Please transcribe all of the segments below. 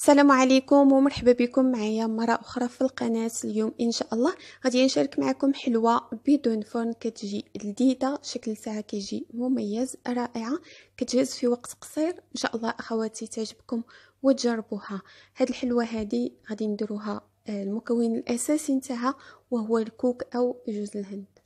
السلام عليكم ومرحبا بكم معايا مره اخرى في القناه اليوم ان شاء الله غادي نشارك معكم حلوه بدون فرن كتجي لذيذه شكل تاعها كيجي مميز رائعه كتجهز في وقت قصير ان شاء الله اخواتي تعجبكم وتجربوها هاد الحلوه هادي غادي نديروها آه، المكون الاساسي نتاعها وهو الكوك او جوز الهند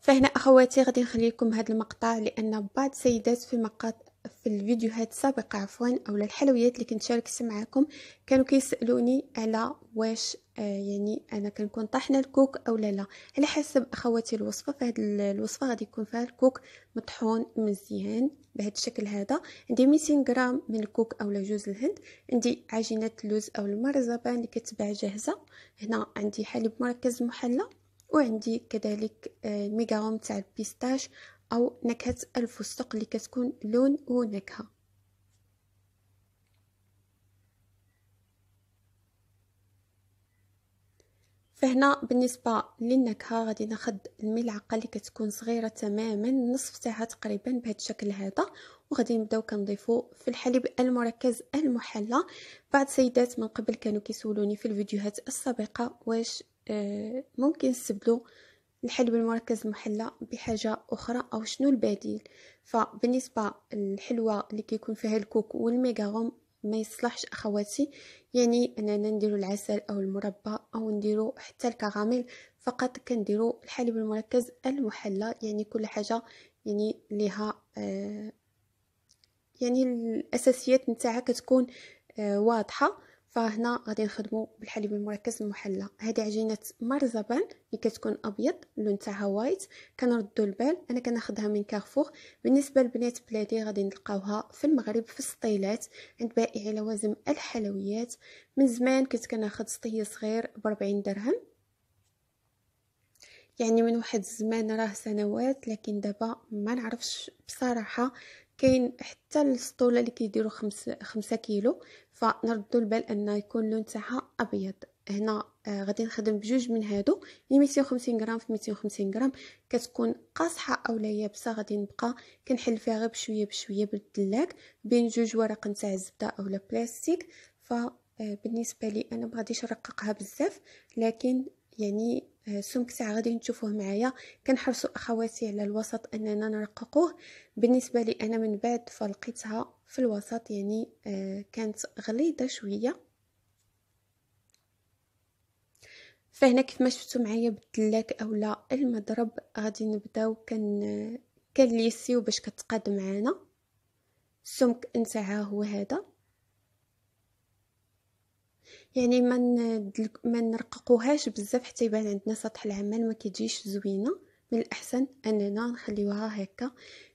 فهنا اخواتي غادي نخلي لكم هذا المقطع لان بعض السيدات في المقاط في الفيديوهات السابقة عفوا أو الحلويات اللي كنت شاركت معاكم كانوا كيسألوني على واش آه يعني أنا كنكون طحنا الكوك أو لا لا على حسب أخواتي الوصفة فهاد الوصفة غادي يكون فيها الكوك مطحون مزيان بهاد الشكل هذا عندي ميتين غرام من الكوك أو جوز الهند عندي عجينة اللوز أو المرزبان اللي كتباع جاهزة هنا عندي حليب مركز محلى وعندي كذلك آه، الميغاوم تاع البيستاش أو نكهة الفستق اللي كتكون لون ونكهة فهنا بالنسبة للنكهة غادي ناخد الملعقة اللي كتكون صغيرة تماما نصف تاعها تقريبا بهذا الشكل هذا وغادي نبداو كنضيفو في الحليب المركز المحلى بعض السيدات من قبل كانوا كيسولوني في الفيديوهات السابقة واش آه، ممكن نستبدلو الحلو المركز المحلى بحاجة أخرى أو شنو البديل فبالنسبة الحلوة اللي كيكون فيها الكوك غوم ما يصلحش أخواتي يعني أننا نديرو العسل أو المربى أو نديرو حتى الكراميل فقط كنديرو الحليب المركز المحلى يعني كل حاجة يعني لها آه يعني الأساسيات نتاعها كتكون آه واضحة فهنا غادي نخدمو بالحليب المركز المحلى هذه عجينه مرزبان اللي كتكون ابيض اللون تاعها وايت كنردو البال انا كناخدها من كارفور بالنسبه لبنات بلادي غادي نلقاوها في المغرب في السطيلات عند بائع لوازم الحلويات من زمان كنت كناخد سطيه صغير ب 40 درهم يعني من واحد الزمان راه سنوات لكن دابا ما نعرفش بصراحه كاين حتى السطوله اللي كيديروا خمس خمسة كيلو فنردوا البال ان يكون اللون تاعها ابيض هنا آه غادي نخدم بجوج من هادو اللي 250 غرام في 250 غرام كتكون قاصحه اولا يابسه غادي نبقى كنحل فيها غير بشويه بشويه بالدلاك بين جوج ورق نتاع الزبده اولا بلاستيك ف آه، بالنسبه لي انا ما غاديش نرققها بزاف لكن يعني السمك ساعه غادي نشوفوه معايا كنحرصوا اخواتي على الوسط اننا نرققوه بالنسبه لي انا من بعد فلقيتها في الوسط يعني آه، كانت غليظه شويه فهنا كيف ما شفتوا معايا بالدلاك اولا المضرب غادي نبداو كن كنليسيو باش كتقاد معانا السمك نتاعها هو هذا يعني ما ندلك ما نرققوهاش بزاف حتى يبان عندنا سطح العمل ما كيجيش زوينه من الاحسن اننا نخليوها هكا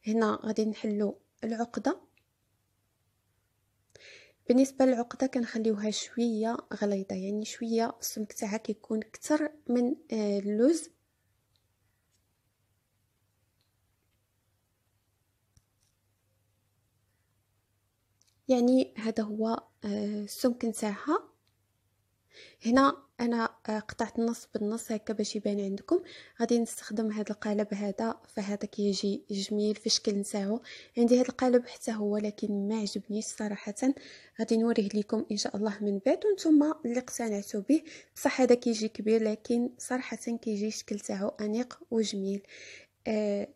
هنا غادي نحلو العقده بالنسبه للعقده كنخليوها شويه غليظه يعني شويه السمك تاعها كيكون اكثر من آه، اللوز يعني هذا هو آه، السمك نتاعها هنا انا آه، قطعت النص بالنص هكا باش يبان عندكم غادي نستخدم هذا القالب هذا فهذا كيجي جميل في الشكل نتاعو عندي هذا القالب حتى هو لكن ما عجبنيش صراحه غادي نوريه لكم ان شاء الله من بعد وانتم اللي اقتنعتوا به بصح هذا كيجي كبير لكن صراحه كيجي الشكل تاعو انيق وجميل آه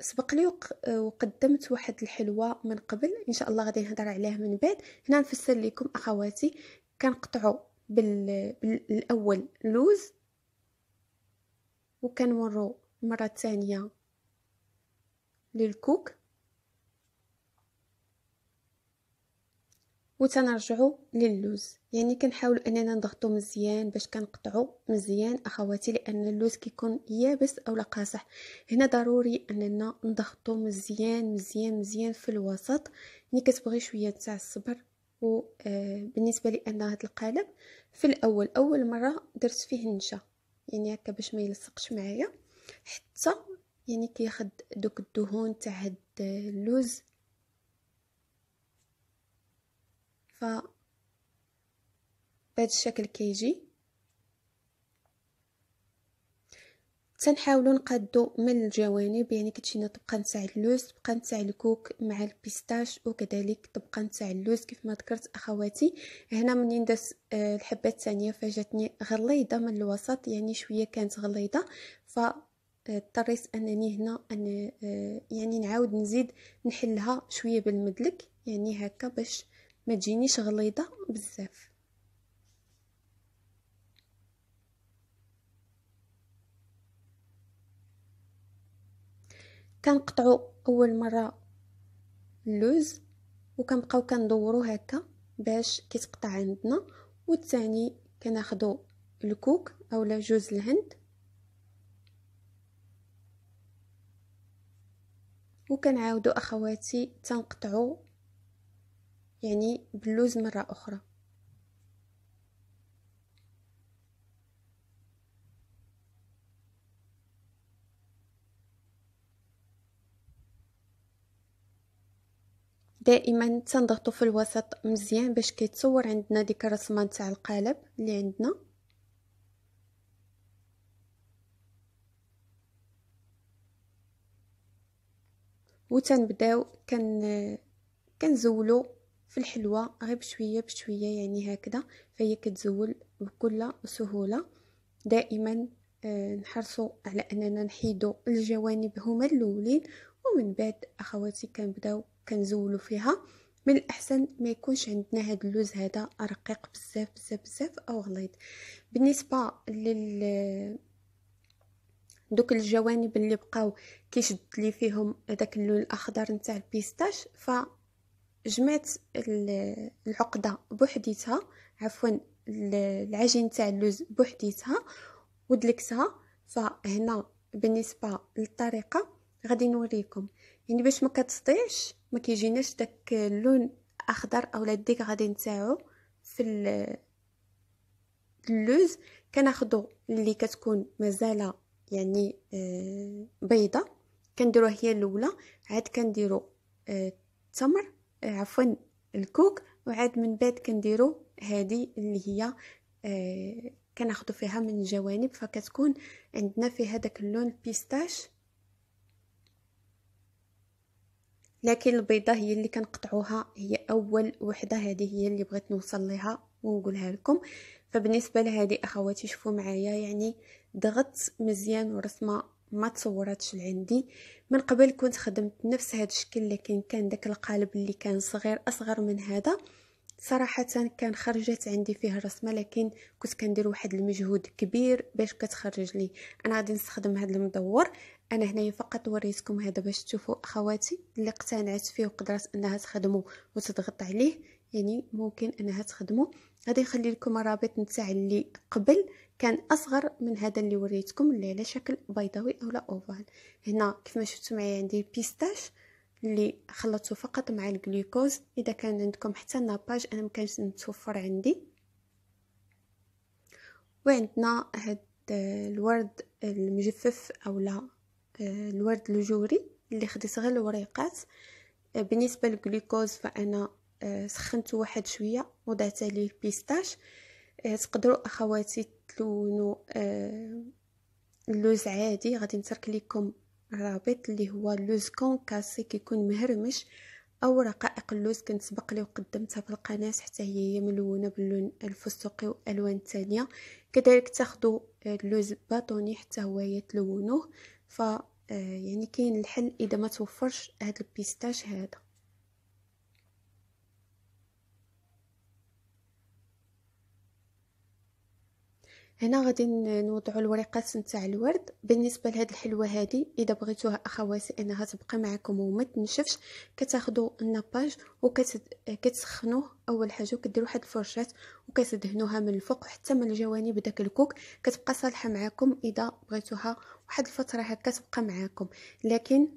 سبق لي وقدمت واحد الحلوه من قبل ان شاء الله غادي نهضر عليها من بعد هنا نفسر لكم اخواتي كنقطعوا بال... بالاول لوز وكنمروا المره الثانيه للكوك وتنرجعوا للوز يعني كنحاولوا اننا نضغطوا مزيان باش كنقطعوا مزيان اخواتي لان اللوز كيكون يابس اولا قاصح هنا ضروري اننا نضغطوا مزيان مزيان مزيان في الوسط ملي يعني كتبغي شويه تاع الصبر وبالنسبة لي أنا هاد القالب في الأول أول مرة درت فيه النشا يعني هكا باش ما يلصقش معايا حتى يعني كياخد دوك الدهون تاع هاد اللوز ف بهذا الشكل كيجي تنحاولوا نقادو من الجوانب يعني كتشينا طبقه نتاع اللوز طبقه نتاع الكوك مع البيستاش وكذلك طبقه نتاع اللوز كيف ما ذكرت اخواتي هنا منين درت آه، الحبه الثانيه فجاتني غليظه من الوسط يعني شويه كانت غليظه ف آه، اضطريت انني هنا أن آه، يعني نعاود نزيد نحلها شويه بالمدلك يعني هكا باش ما تجينيش غليظه بزاف كنقطعوا اول مره اللوز وكنبقاو كندورو هكا باش كيتقطع عندنا والثاني كناخدو الكوك اولا جوز الهند وكنعاودو اخواتي تنقطعو يعني باللوز مره اخرى دائما تنضغطوا في الوسط مزيان باش كيتصور عندنا ديك الرسمه نتاع القالب اللي عندنا وتنبداو كن كنزولو في الحلوه غير بشويه بشويه يعني هكذا فهي كتزول بكل سهوله دائما آه، نحرصوا على اننا نحيدو الجوانب هما الاولين ومن بعد اخواتي كنبداو كنزولو فيها من الاحسن ما يكونش عندنا هاد اللوز هذا رقيق بزاف بزاف بزاف او غليظ بالنسبه لل دوك الجوانب اللي بقاو كيشد لي فيهم داك اللون الاخضر نتاع البيستاش ف جمعت العقده بوحديتها عفوا العجين تاع اللوز بوحديتها ودلكتها فهنا بالنسبه للطريقه غادي نوريكم يعني باش ما كتسطيعش ما كيجيناش داك اللون اخضر اولا ديك غادي نتاعو في اللوز كناخذوا اللي كتكون مازال يعني آه، بيضه كنديروها هي الاولى عاد كنديروا آه، التمر آه، عفوا الكوك وعاد من بعد كنديروا هذه اللي هي كناخذوا فيها من الجوانب فكتكون عندنا فيها داك اللون بيستاش لكن البيضه هي اللي كنقطعوها هي اول وحده هذه هي اللي بغيت نوصل لها ونقولها لكم فبالنسبه لهذه اخواتي شوفوا معايا يعني ضغط مزيان ورسمه ما تصوراتش لعندي من قبل كنت خدمت نفس هذا الشكل لكن كان داك القالب اللي كان صغير اصغر من هذا صراحة كان خرجت عندي فيه الرسمة لكن كنت كندير واحد المجهود كبير باش كتخرج لي انا غادي نستخدم هذا المدور انا هنايا فقط وريتكم هذا باش تشوفوا اخواتي اللي اقتنعت فيه وقدرت انها تخدمه وتضغط عليه يعني ممكن انها تخدمه غادي نخلي لكم الرابط نتاع اللي قبل كان اصغر من هذا اللي وريتكم اللي على شكل بيضاوي اولا اوفال هنا كيف ما شفتوا معايا عندي بيستاش اللي خلطته فقط مع الجلوكوز اذا كان عندكم حتى الناباج انا ما كانش متوفر عندي وعندنا هاد آه، الورد المجفف اولا آه، الورد الجوري اللي خديت غير الوريقات آه، بالنسبه للجلوكوز فانا سخنته واحد شويه وضعت عليه البيستاش تقدروا اخواتي تلونوا اللوز عادي غادي نترك لكم رابط اللي هو اللوز كونكاسي كيكون مهرمش او رقائق اللوز كنت سبق لي وقدمتها في القناه حتى هي ملونه باللون الفستقي والوان تانية كذلك تاخذوا آه، اللوز باطوني حتى هو يتلونوه ف آه، يعني كاين الحل اذا ما توفرش هذا البيستاش هذا هنا غادي نوضعوا الوريقات نتاع الورد بالنسبه لهاد الحلوه هذه اذا بغيتوها اخواتي انها تبقى معكم وما تنشفش كتاخذوا الناباج وكتسخنوه اول حاجه كديروا واحد الفرشاه وكتدهنوها من الفوق حتى من الجوانب داك الكوك كتبقى صالحه معكم اذا بغيتوها واحد الفتره هكا تبقى معاكم لكن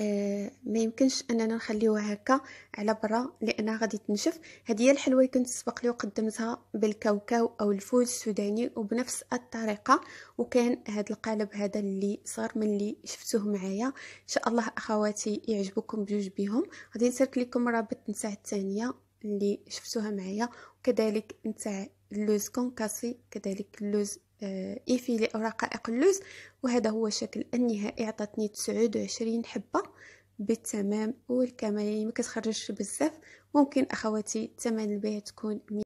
آه، ما يمكنش اننا نخليوها هكا على برا لانها غادي تنشف هذه هي الحلوه اللي كنت سبق لي وقدمتها بالكاوكاو او الفول السوداني وبنفس الطريقه وكان هذا القالب هذا اللي صار من اللي شفتوه معايا ان شاء الله اخواتي يعجبكم بجوج بهم غادي نسلك لكم رابط نتاع الثانيه اللي شفتوها معايا وكذلك نتاع اللوز كونكاسي كذلك اللوز آه، إيفي لأوراق اللوز وهذا هو الشكل النهائي عطاتني تسعود حبة بالتمام والكمال يعني ما كتخرجش بزاف ممكن أخواتي تمن البيع تكون